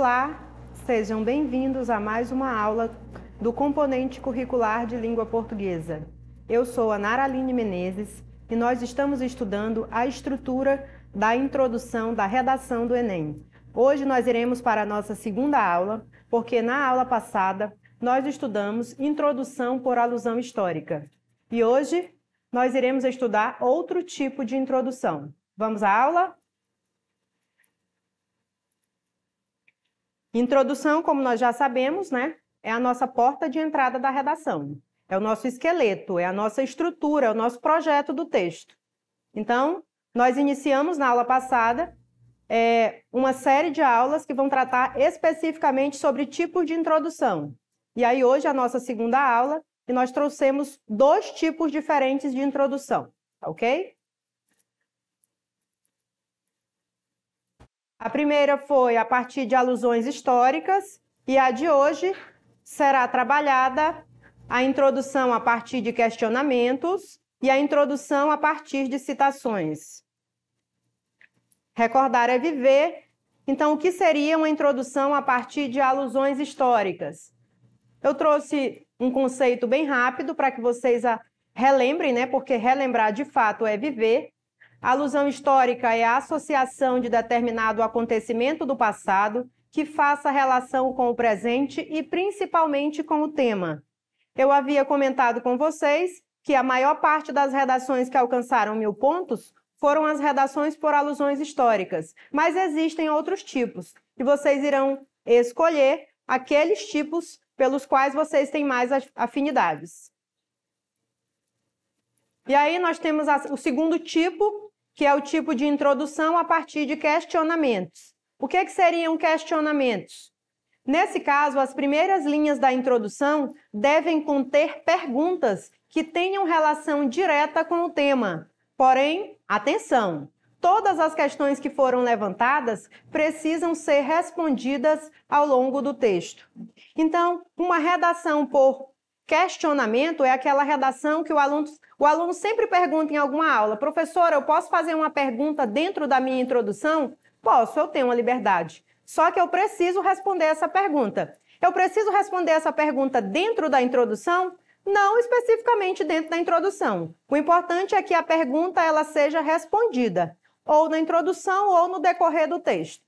Olá, sejam bem-vindos a mais uma aula do componente curricular de língua portuguesa. Eu sou a Nara Aline Menezes e nós estamos estudando a estrutura da introdução da redação do Enem. Hoje nós iremos para a nossa segunda aula, porque na aula passada nós estudamos introdução por alusão histórica. E hoje nós iremos estudar outro tipo de introdução. Vamos à aula? Introdução, como nós já sabemos, né, é a nossa porta de entrada da redação. É o nosso esqueleto, é a nossa estrutura, é o nosso projeto do texto. Então, nós iniciamos na aula passada é, uma série de aulas que vão tratar especificamente sobre tipos de introdução. E aí, hoje, a nossa segunda aula, e nós trouxemos dois tipos diferentes de introdução, tá ok? A primeira foi a partir de alusões históricas, e a de hoje será trabalhada a introdução a partir de questionamentos e a introdução a partir de citações. Recordar é viver. Então, o que seria uma introdução a partir de alusões históricas? Eu trouxe um conceito bem rápido para que vocês a relembrem, né? Porque relembrar de fato é viver alusão histórica é a associação de determinado acontecimento do passado que faça relação com o presente e principalmente com o tema. Eu havia comentado com vocês que a maior parte das redações que alcançaram mil pontos foram as redações por alusões históricas, mas existem outros tipos e vocês irão escolher aqueles tipos pelos quais vocês têm mais afinidades. E aí nós temos o segundo tipo, que é o tipo de introdução a partir de questionamentos. O que, é que seriam questionamentos? Nesse caso, as primeiras linhas da introdução devem conter perguntas que tenham relação direta com o tema. Porém, atenção! Todas as questões que foram levantadas precisam ser respondidas ao longo do texto. Então, uma redação por Questionamento é aquela redação que o aluno, o aluno sempre pergunta em alguma aula: professora, eu posso fazer uma pergunta dentro da minha introdução? Posso, eu tenho uma liberdade. Só que eu preciso responder essa pergunta. Eu preciso responder essa pergunta dentro da introdução? Não especificamente dentro da introdução. O importante é que a pergunta ela seja respondida, ou na introdução ou no decorrer do texto.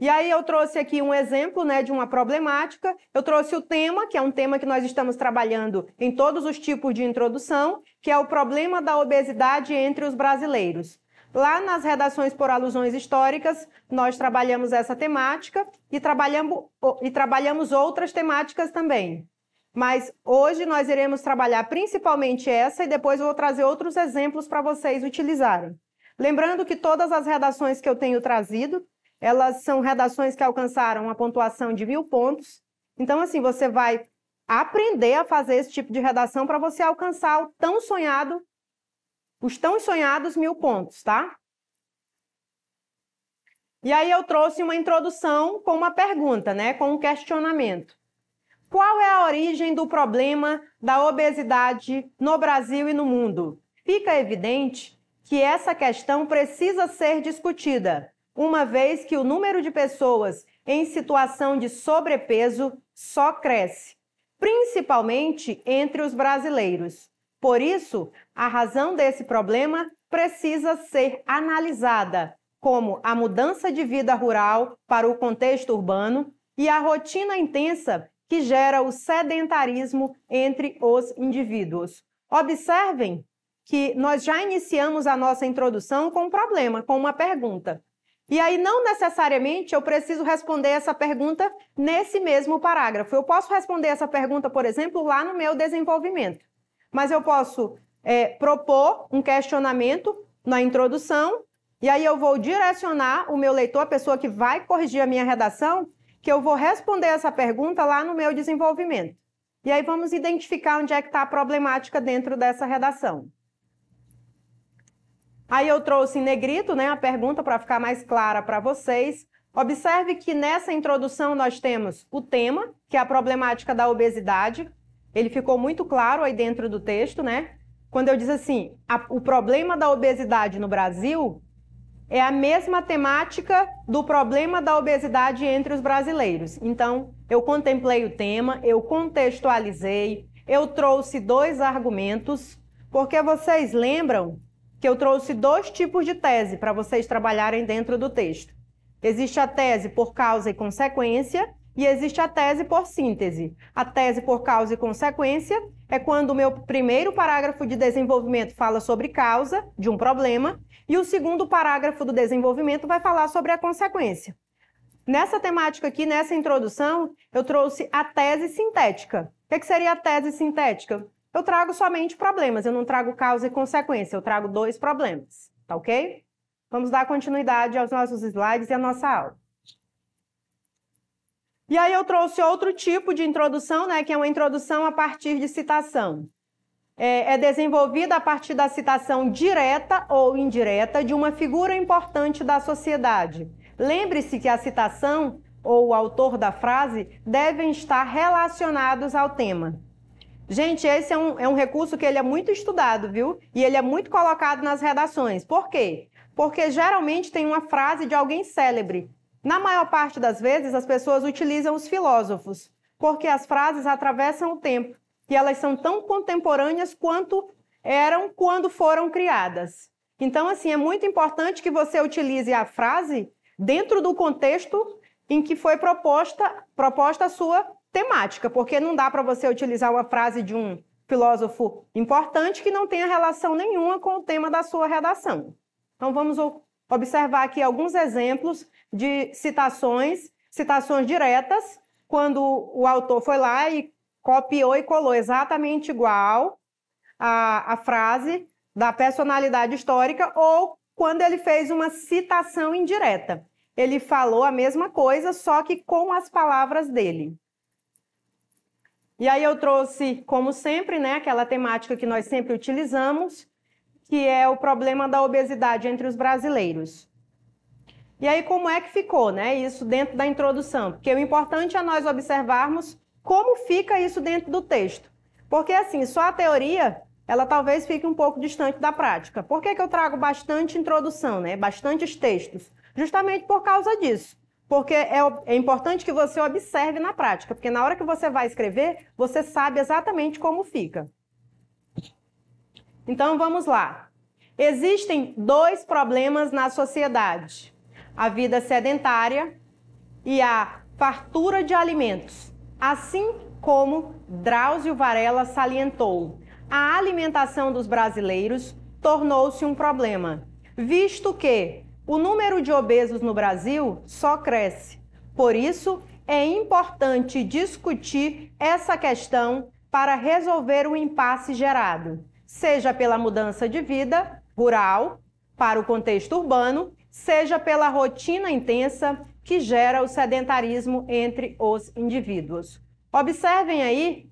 E aí eu trouxe aqui um exemplo né, de uma problemática, eu trouxe o tema, que é um tema que nós estamos trabalhando em todos os tipos de introdução, que é o problema da obesidade entre os brasileiros. Lá nas redações por alusões históricas, nós trabalhamos essa temática e trabalhamos, e trabalhamos outras temáticas também. Mas hoje nós iremos trabalhar principalmente essa e depois vou trazer outros exemplos para vocês utilizarem. Lembrando que todas as redações que eu tenho trazido elas são redações que alcançaram a pontuação de mil pontos. Então, assim, você vai aprender a fazer esse tipo de redação para você alcançar o tão sonhado, os tão sonhados mil pontos, tá? E aí eu trouxe uma introdução com uma pergunta, né? Com um questionamento. Qual é a origem do problema da obesidade no Brasil e no mundo? Fica evidente que essa questão precisa ser discutida, uma vez que o número de pessoas em situação de sobrepeso só cresce, principalmente entre os brasileiros. Por isso, a razão desse problema precisa ser analisada, como a mudança de vida rural para o contexto urbano e a rotina intensa que gera o sedentarismo entre os indivíduos. Observem que nós já iniciamos a nossa introdução com um problema, com uma pergunta. E aí, não necessariamente eu preciso responder essa pergunta nesse mesmo parágrafo. Eu posso responder essa pergunta, por exemplo, lá no meu desenvolvimento. Mas eu posso é, propor um questionamento na introdução, e aí eu vou direcionar o meu leitor, a pessoa que vai corrigir a minha redação, que eu vou responder essa pergunta lá no meu desenvolvimento. E aí vamos identificar onde é que está a problemática dentro dessa redação. Aí eu trouxe em negrito né, a pergunta para ficar mais clara para vocês. Observe que nessa introdução nós temos o tema, que é a problemática da obesidade. Ele ficou muito claro aí dentro do texto, né? Quando eu disse assim, a, o problema da obesidade no Brasil é a mesma temática do problema da obesidade entre os brasileiros. Então, eu contemplei o tema, eu contextualizei, eu trouxe dois argumentos, porque vocês lembram que eu trouxe dois tipos de tese para vocês trabalharem dentro do texto. Existe a tese por causa e consequência e existe a tese por síntese. A tese por causa e consequência é quando o meu primeiro parágrafo de desenvolvimento fala sobre causa de um problema e o segundo parágrafo do desenvolvimento vai falar sobre a consequência. Nessa temática aqui, nessa introdução, eu trouxe a tese sintética. O que, é seria a tese sintética? eu trago somente problemas, eu não trago causa e consequência, eu trago dois problemas, tá ok? Vamos dar continuidade aos nossos slides e à nossa aula. E aí eu trouxe outro tipo de introdução, né, que é uma introdução a partir de citação. É, é desenvolvida a partir da citação direta ou indireta de uma figura importante da sociedade. Lembre-se que a citação ou o autor da frase devem estar relacionados ao tema. Gente, esse é um, é um recurso que ele é muito estudado, viu? E ele é muito colocado nas redações. Por quê? Porque geralmente tem uma frase de alguém célebre. Na maior parte das vezes, as pessoas utilizam os filósofos, porque as frases atravessam o tempo e elas são tão contemporâneas quanto eram quando foram criadas. Então, assim, é muito importante que você utilize a frase dentro do contexto em que foi proposta, proposta a sua temática, porque não dá para você utilizar uma frase de um filósofo importante que não tenha relação nenhuma com o tema da sua redação. Então vamos observar aqui alguns exemplos de citações, citações diretas, quando o autor foi lá e copiou e colou exatamente igual a, a frase da personalidade histórica ou quando ele fez uma citação indireta. Ele falou a mesma coisa, só que com as palavras dele. E aí eu trouxe, como sempre, né, aquela temática que nós sempre utilizamos, que é o problema da obesidade entre os brasileiros. E aí como é que ficou, né? Isso dentro da introdução, porque o importante é nós observarmos como fica isso dentro do texto. Porque assim, só a teoria, ela talvez fique um pouco distante da prática. Por que, que eu trago bastante introdução, né? Bastantes textos? Justamente por causa disso. Porque é, é, importante que você observe na prática, porque na hora que você vai escrever, você sabe exatamente como fica. Então vamos lá. Existem dois problemas na sociedade: a vida sedentária e a fartura de alimentos. Assim como Drauzio Varela salientou, a alimentação dos brasileiros tornou-se um problema, visto que o número de obesos no Brasil só cresce. Por isso, é importante discutir essa questão para resolver o impasse gerado, seja pela mudança de vida rural para o contexto urbano, seja pela rotina intensa que gera o sedentarismo entre os indivíduos. Observem aí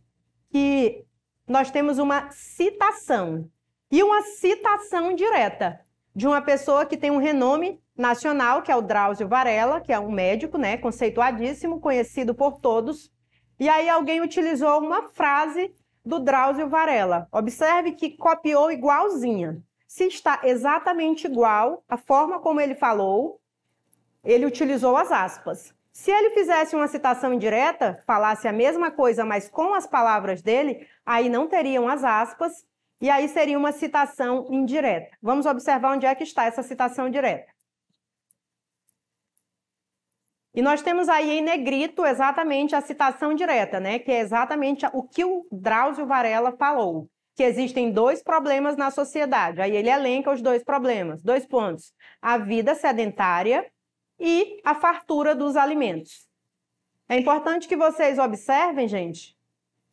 que nós temos uma citação e uma citação direta de uma pessoa que tem um renome nacional, que é o Drauzio Varela, que é um médico, né, conceituadíssimo, conhecido por todos. E aí alguém utilizou uma frase do Drauzio Varela. Observe que copiou igualzinha. Se está exatamente igual a forma como ele falou, ele utilizou as aspas. Se ele fizesse uma citação indireta, falasse a mesma coisa, mas com as palavras dele, aí não teriam as aspas e aí seria uma citação indireta. Vamos observar onde é que está essa citação direta. E nós temos aí em negrito exatamente a citação direta, né? Que é exatamente o que o Drauzio Varela falou, que existem dois problemas na sociedade. Aí ele elenca os dois problemas, dois pontos: a vida sedentária e a fartura dos alimentos. É importante que vocês observem, gente,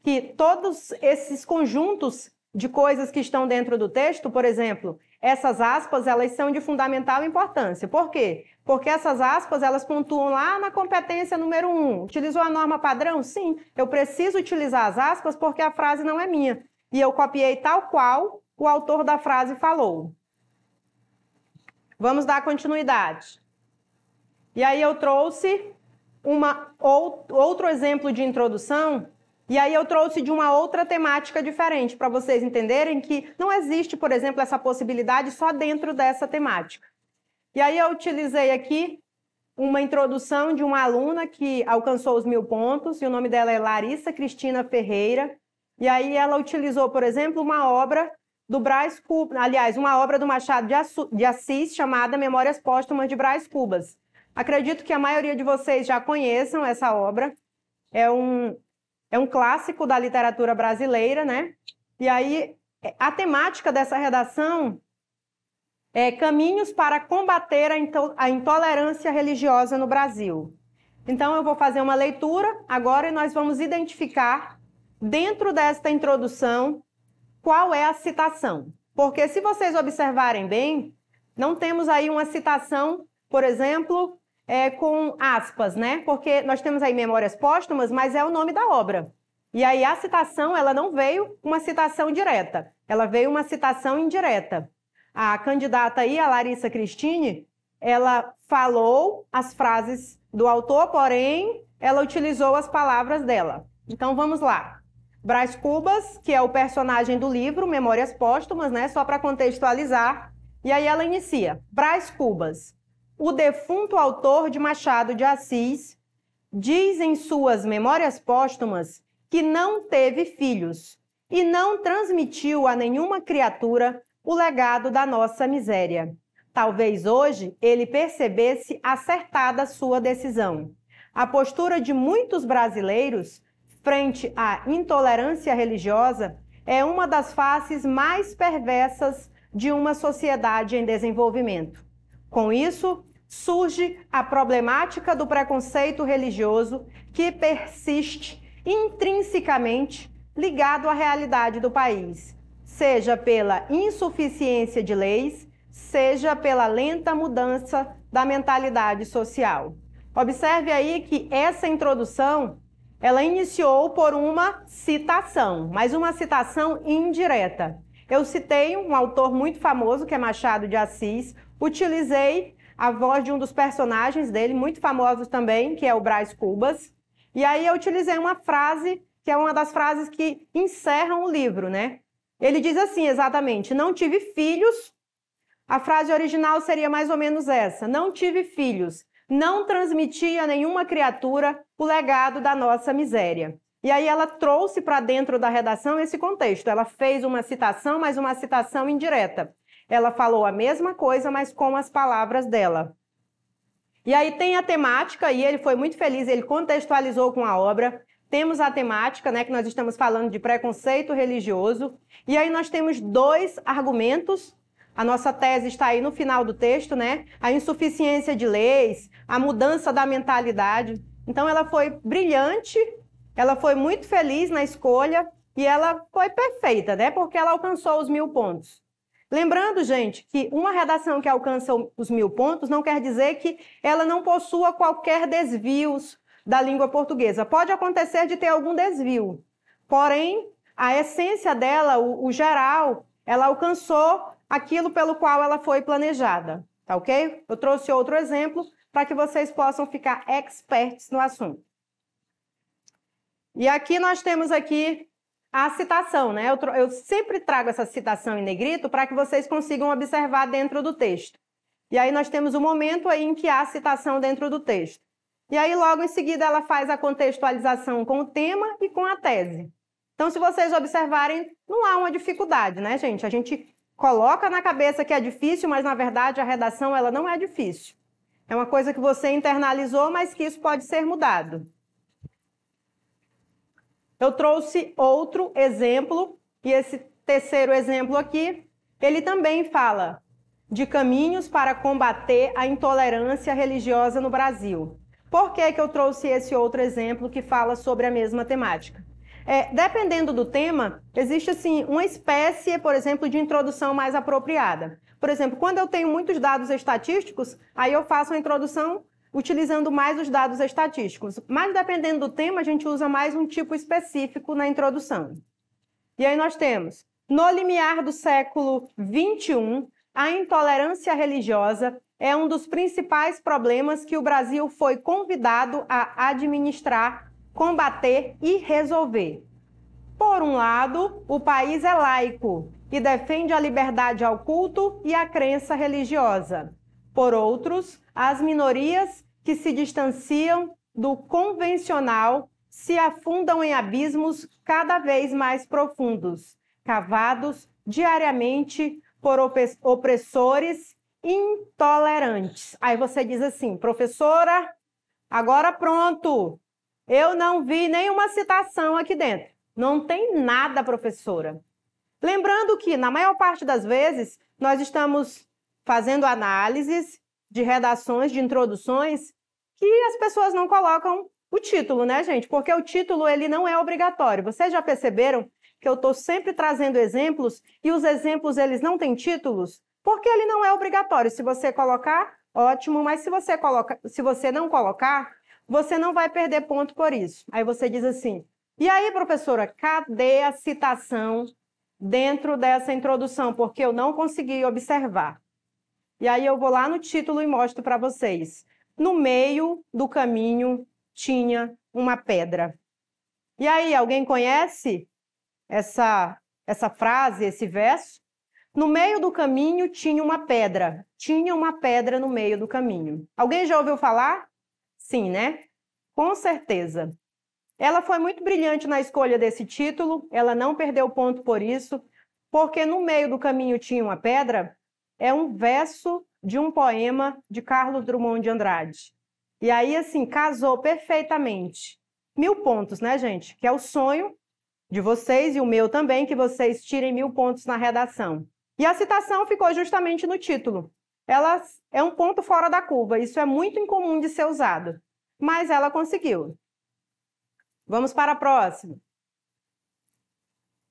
que todos esses conjuntos de coisas que estão dentro do texto, por exemplo, essas aspas, elas são de fundamental importância. Por quê? Porque essas aspas, elas pontuam lá na competência número um. Utilizou a norma padrão? Sim, eu preciso utilizar as aspas porque a frase não é minha. E eu copiei tal qual o autor da frase falou. Vamos dar continuidade. E aí eu trouxe uma, outro exemplo de introdução e aí eu trouxe de uma outra temática diferente para vocês entenderem que não existe, por exemplo, essa possibilidade só dentro dessa temática. E aí eu utilizei aqui uma introdução de uma aluna que alcançou os mil pontos e o nome dela é Larissa Cristina Ferreira. E aí ela utilizou, por exemplo, uma obra do Brás Cubas, aliás, uma obra do Machado de Assis chamada Memórias Póstumas de Brás Cubas. Acredito que a maioria de vocês já conheçam essa obra. É um, é um clássico da literatura brasileira, né? E aí é, a temática dessa redação é Caminhos para combater a intolerância religiosa no Brasil. Então eu vou fazer uma leitura agora e nós vamos identificar dentro desta introdução qual é a citação. Porque se vocês observarem bem, não temos aí uma citação, por exemplo, é, com aspas, né? Porque nós temos aí memórias póstumas, mas é o nome da obra. E aí a citação, ela não veio uma citação direta, ela veio uma citação indireta. A candidata aí, a Larissa Cristine, ela falou as frases do autor, porém ela utilizou as palavras dela. Então vamos lá. Braz Cubas, que é o personagem do livro Memórias Póstumas, né? Só para contextualizar. E aí ela inicia: Braz Cubas, o defunto autor de Machado de Assis diz em suas Memórias Póstumas que não teve filhos e não transmitiu a nenhuma criatura o legado da nossa miséria. Talvez hoje ele percebesse acertada sua decisão. A postura de muitos brasileiros frente à intolerância religiosa é uma das faces mais perversas de uma sociedade em desenvolvimento. Com isso, surge a problemática do preconceito religioso que persiste intrinsecamente ligado à realidade do país, seja pela insuficiência de leis, seja pela lenta mudança da mentalidade social. Observe aí que essa introdução ela iniciou por uma citação, mas uma citação indireta. Eu citei um autor muito famoso, que é Machado de Assis, utilizei a voz de um dos personagens dele, muito famosos também, que é o Braz Cubas. E aí eu utilizei uma frase que é uma das frases que encerram o livro, né? Ele diz assim, exatamente: "Não tive filhos". A frase original seria mais ou menos essa: "Não tive filhos, não transmiti a nenhuma criatura o legado da nossa miséria". E aí ela trouxe para dentro da redação esse contexto. Ela fez uma citação, mas uma citação indireta. Ela falou a mesma coisa, mas com as palavras dela. E aí tem a temática, e ele foi muito feliz, ele contextualizou com a obra. Temos a temática, né, que nós estamos falando de preconceito religioso. E aí nós temos dois argumentos. A nossa tese está aí no final do texto, né? A insuficiência de leis, a mudança da mentalidade. Então ela foi brilhante, ela foi muito feliz na escolha e ela foi perfeita, né? Porque ela alcançou os mil pontos. Lembrando, gente, que uma redação que alcança os mil pontos não quer dizer que ela não possua qualquer desvios da língua portuguesa. Pode acontecer de ter algum desvio, porém, a essência dela, o, o geral, ela alcançou aquilo pelo qual ela foi planejada, tá ok? Eu trouxe outro exemplo para que vocês possam ficar experts no assunto. E aqui nós temos aqui a citação, né? Eu, eu sempre trago essa citação em negrito para que vocês consigam observar dentro do texto. E aí nós temos o um momento aí em que há a citação dentro do texto. E aí logo em seguida ela faz a contextualização com o tema e com a tese. Então se vocês observarem, não há uma dificuldade, né, gente? A gente coloca na cabeça que é difícil, mas na verdade a redação ela não é difícil. É uma coisa que você internalizou, mas que isso pode ser mudado. Eu trouxe outro exemplo, e esse terceiro exemplo aqui, ele também fala de caminhos para combater a intolerância religiosa no Brasil. Por que, que eu trouxe esse outro exemplo que fala sobre a mesma temática? É, dependendo do tema, existe assim uma espécie, por exemplo, de introdução mais apropriada. Por exemplo, quando eu tenho muitos dados estatísticos, aí eu faço uma introdução utilizando mais os dados estatísticos. Mas dependendo do tema, a gente usa mais um tipo específico na introdução. E aí nós temos, no limiar do século XXI, a intolerância religiosa é um dos principais problemas que o Brasil foi convidado a administrar, combater e resolver. Por um lado, o país é laico e defende a liberdade ao culto e à crença religiosa por outros, as minorias que se distanciam do convencional se afundam em abismos cada vez mais profundos, cavados diariamente por opressores intolerantes. Aí você diz assim, professora, agora pronto, eu não vi nenhuma citação aqui dentro. Não tem nada, professora. Lembrando que, na maior parte das vezes, nós estamos fazendo análises de redações, de introduções, que as pessoas não colocam o título, né, gente? Porque o título ele não é obrigatório. Vocês já perceberam que eu estou sempre trazendo exemplos e os exemplos eles não têm títulos? Porque ele não é obrigatório. Se você colocar, ótimo, mas se você coloca, se você não colocar, você não vai perder ponto por isso. Aí você diz assim: "E aí, professora, cadê a citação dentro dessa introdução? Porque eu não consegui observar". E aí eu vou lá no título e mostro para vocês. No meio do caminho tinha uma pedra. E aí, alguém conhece essa essa frase, esse verso? No meio do caminho tinha uma pedra. Tinha uma pedra no meio do caminho. Alguém já ouviu falar? Sim, né? Com certeza. Ela foi muito brilhante na escolha desse título, ela não perdeu ponto por isso, porque no meio do caminho tinha uma pedra, é um verso de um poema de Carlos Drummond de Andrade. E aí, assim, casou perfeitamente. Mil pontos, né, gente? Que é o sonho de vocês e o meu também, que vocês tirem mil pontos na redação. E a citação ficou justamente no título. Ela é um ponto fora da curva, isso é muito incomum de ser usado, mas ela conseguiu. Vamos para a próxima.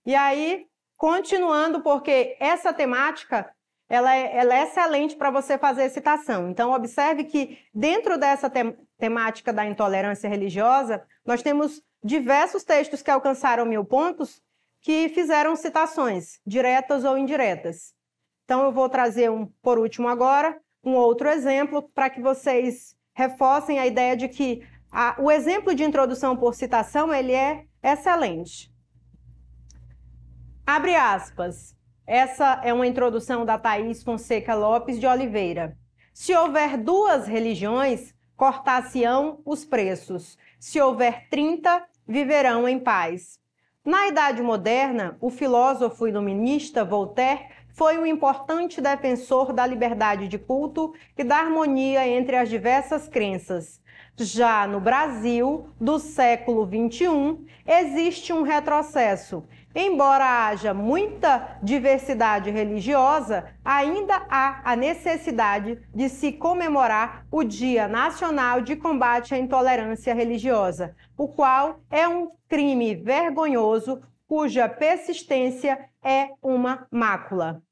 E aí, continuando, porque essa temática ela é, ela é excelente para você fazer citação. Então, observe que dentro dessa te temática da intolerância religiosa, nós temos diversos textos que alcançaram mil pontos que fizeram citações, diretas ou indiretas. Então, eu vou trazer um, por último agora, um outro exemplo para que vocês reforcem a ideia de que a, o exemplo de introdução por citação ele é excelente. Abre aspas. Essa é uma introdução da Thaís Fonseca Lopes de Oliveira. Se houver duas religiões, cortar-se-ão os preços. Se houver 30, viverão em paz. Na Idade Moderna, o filósofo iluminista Voltaire foi um importante defensor da liberdade de culto e da harmonia entre as diversas crenças. Já no Brasil, do século XXI, existe um retrocesso Embora haja muita diversidade religiosa, ainda há a necessidade de se comemorar o Dia Nacional de Combate à Intolerância Religiosa, o qual é um crime vergonhoso cuja persistência é uma mácula.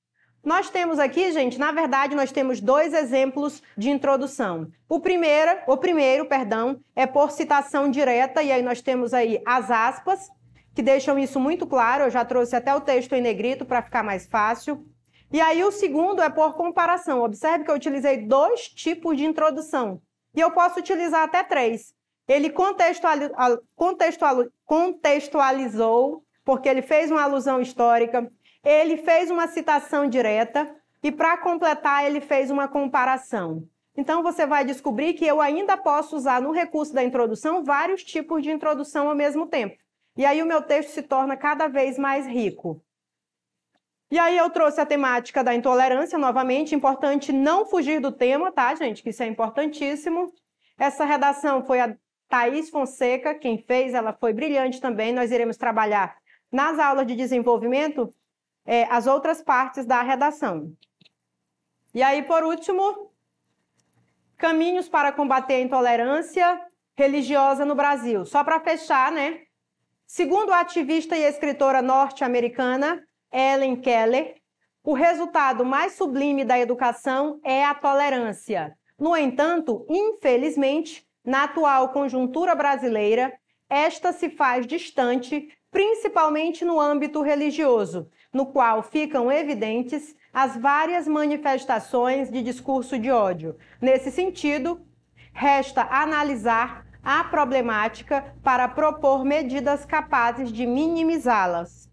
Nós temos aqui, gente, na verdade, nós temos dois exemplos de introdução. O primeiro, o primeiro, perdão, é por citação direta e aí nós temos aí as aspas que deixam isso muito claro. Eu já trouxe até o texto em negrito para ficar mais fácil. E aí o segundo é por comparação. Observe que eu utilizei dois tipos de introdução. E eu posso utilizar até três. Ele contextualizou, porque ele fez uma alusão histórica, ele fez uma citação direta e, para completar, ele fez uma comparação. Então, você vai descobrir que eu ainda posso usar no recurso da introdução vários tipos de introdução ao mesmo tempo. E aí o meu texto se torna cada vez mais rico. E aí eu trouxe a temática da intolerância novamente, importante não fugir do tema, tá, gente? Que isso é importantíssimo. Essa redação foi a Thaís Fonseca quem fez, ela foi brilhante também. Nós iremos trabalhar nas aulas de desenvolvimento é, as outras partes da redação. E aí, por último, caminhos para combater a intolerância religiosa no Brasil. Só para fechar, né? Segundo a ativista e escritora norte-americana Ellen Keller, o resultado mais sublime da educação é a tolerância. No entanto, infelizmente, na atual conjuntura brasileira, esta se faz distante, principalmente no âmbito religioso, no qual ficam evidentes as várias manifestações de discurso de ódio. Nesse sentido, resta analisar a problemática para propor medidas capazes de minimizá-las.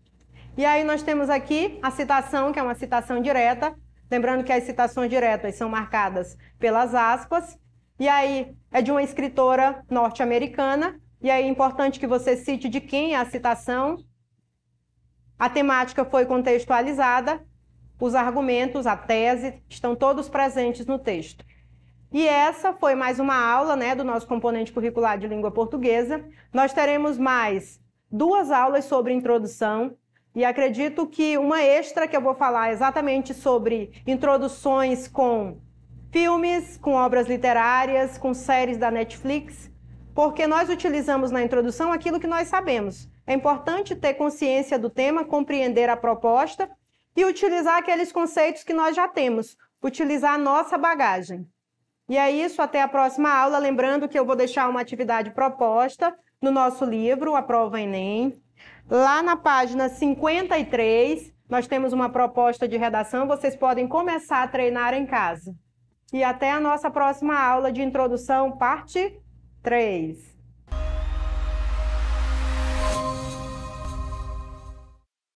E aí nós temos aqui a citação, que é uma citação direta, lembrando que as citações diretas são marcadas pelas aspas, e aí é de uma escritora norte-americana, e aí é importante que você cite de quem é a citação. A temática foi contextualizada, os argumentos, a tese estão todos presentes no texto. E essa foi mais uma aula né, do nosso componente curricular de língua portuguesa. Nós teremos mais duas aulas sobre introdução, e acredito que uma extra que eu vou falar é exatamente sobre introduções com filmes, com obras literárias, com séries da Netflix, porque nós utilizamos na introdução aquilo que nós sabemos. É importante ter consciência do tema, compreender a proposta e utilizar aqueles conceitos que nós já temos, utilizar a nossa bagagem. E é isso, até a próxima aula. Lembrando que eu vou deixar uma atividade proposta no nosso livro, A Prova Enem. Lá na página 53, nós temos uma proposta de redação, vocês podem começar a treinar em casa. E até a nossa próxima aula de introdução, parte 3.